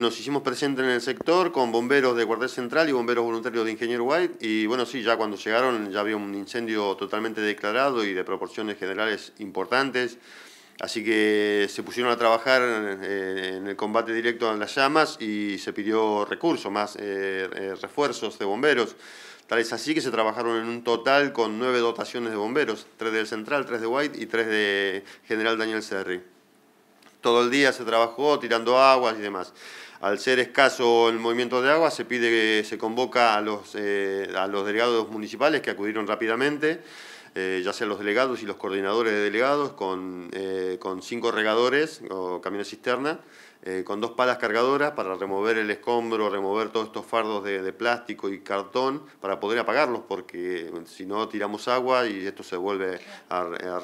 Nos hicimos presentes en el sector con bomberos de guardia central y bomberos voluntarios de Ingeniero White y bueno, sí, ya cuando llegaron ya había un incendio totalmente declarado y de proporciones generales importantes, así que se pusieron a trabajar eh, en, el combate directo a las llamas y se pidió recursos, más eh, eh, refuerzos de bomberos. Tal es así que se trabajaron en un total con nueve dotaciones de bomberos, tres del central, tres de White y tres de General Daniel Serri todo el día se trabajó tirando aguas y demás. Al ser escaso el movimiento de agua, se pide que se convoca a los, eh, a los delegados municipales que acudieron rápidamente, eh, ya sean los delegados y los coordinadores de delegados, con, eh, cinco regadores o camiones cisterna, con dos palas cargadoras para remover el escombro, remover todos estos fardos de, plástico y cartón para poder apagarlos, porque si no tiramos agua y esto se vuelve a, a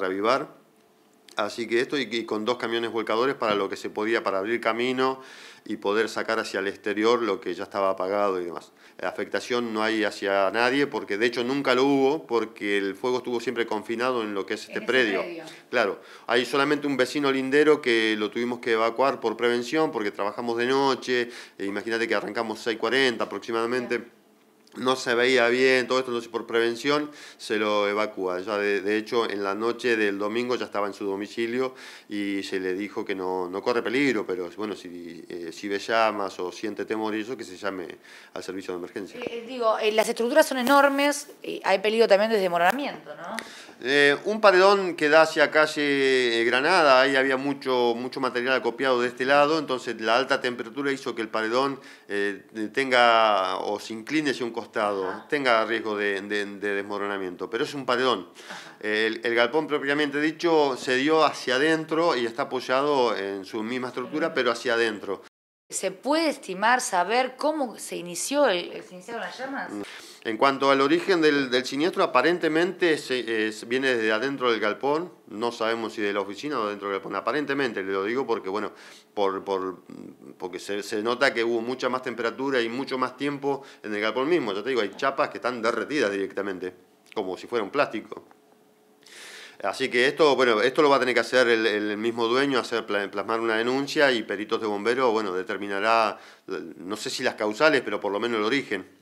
Así que esto y, con dos camiones volcadores para lo que se podía, para abrir camino y poder sacar hacia el exterior lo que ya estaba apagado y demás. La afectación no hay hacia nadie porque de hecho nunca lo hubo porque el fuego estuvo siempre confinado en lo que es este predio. Claro, hay solamente un vecino lindero que lo tuvimos que evacuar por prevención porque trabajamos de noche, e imagínate que arrancamos 6.40 aproximadamente no se veía bien, todo esto, entonces por prevención se lo evacúa. Ya de, hecho, en la noche del domingo ya estaba en su domicilio y se le dijo que no, no corre peligro, pero bueno, si, eh, si ve llamas o siente temor y eso, que se llame al servicio de emergencia. Eh, eh, digo, las estructuras son enormes, hay peligro también de desmoronamiento, ¿no? un paredón que da hacia calle Granada, ahí había mucho, mucho material acopiado de este lado, entonces la alta temperatura hizo que el paredón tenga o se incline hacia un costado tenga riesgo de, desmoronamiento, pero es un paredón. El, galpón propiamente dicho se dio hacia adentro y está apoyado en su misma estructura, pero hacia adentro. ¿Se puede estimar, saber cómo se inició el, se iniciaron las llamas? En cuanto al origen del, siniestro, aparentemente se, viene desde adentro del galpón, no sabemos si de la oficina o dentro del galpón. Aparentemente, le lo digo porque, bueno, por, porque se, se, nota que hubo mucha más temperatura y mucho más tiempo en el galpón mismo. Ya te digo, hay chapas que están derretidas directamente, como si fuera un plástico. Así que esto, bueno, esto lo va a tener que hacer el, mismo dueño, hacer plasmar una denuncia y peritos de bomberos, bueno, determinará, no sé si las causales, pero por lo menos el origen.